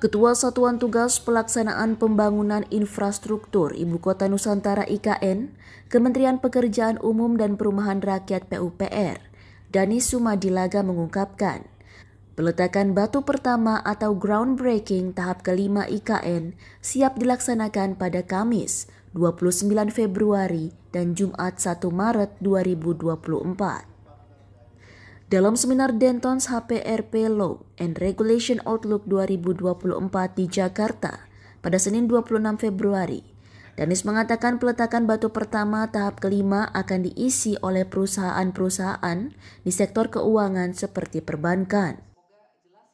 Ketua Satuan Tugas Pelaksanaan Pembangunan Infrastruktur Ibu Kota Nusantara IKN, Kementerian Pekerjaan Umum dan Perumahan Rakyat PUPR, Dani Sumadilaga mengungkapkan, peletakan batu pertama atau groundbreaking tahap kelima IKN siap dilaksanakan pada Kamis 29 Februari dan Jumat 1 Maret 2024. Dalam seminar Dentons HPRP Law and Regulation Outlook 2024 di Jakarta pada Senin 26 Februari, Danis mengatakan peletakan batu pertama tahap kelima akan diisi oleh perusahaan-perusahaan di sektor keuangan seperti perbankan.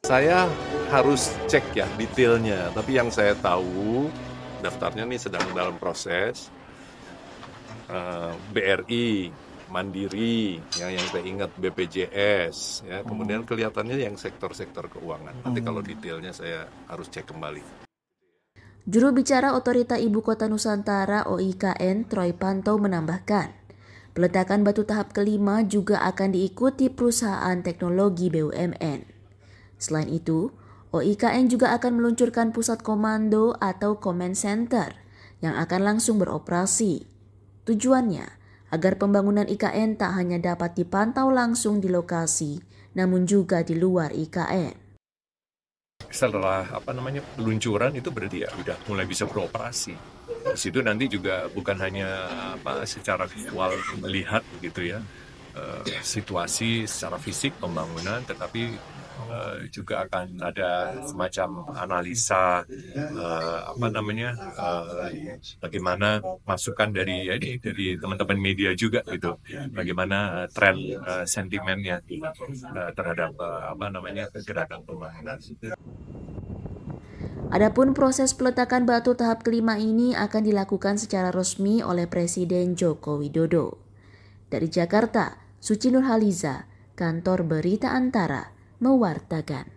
Saya harus cek ya detailnya, tapi yang saya tahu daftarnya nih sedang dalam proses. Uh, eh, BRI Mandiri ya yang saya ingat BPJS ya kemudian kelihatannya yang sektor-sektor keuangan nanti hmm. kalau detailnya saya harus cek kembali Juru bicara Otorita Ibu Kota Nusantara OIKN Troy Panto menambahkan, peletakan batu tahap kelima juga akan diikuti perusahaan teknologi BUMN. Selain itu, OIKN juga akan meluncurkan pusat komando atau command center yang akan langsung beroperasi. Tujuannya, agar pembangunan IKN tak hanya dapat dipantau langsung di lokasi, namun juga di luar IKN. Setelah apa namanya peluncuran itu berarti ya sudah mulai bisa beroperasi. Di situ nanti juga bukan hanya apa secara visual melihat gitu ya, eh, situasi secara fisik pembangunan, tetapi Eh, juga akan ada semacam analisa uh, apa namanya uh, bagaimana masukan dari ya, ini, dari teman-teman media juga gitu bagaimana tren uh, sentimennya uh, terhadap uh, apa namanya gerakan pembangunan. Adapun proses peletakan batu tahap kelima ini akan dilakukan secara resmi oleh Presiden Joko Widodo. Dari Jakarta, Suci Nurhaliza, Kantor Berita Antara, mewartakan.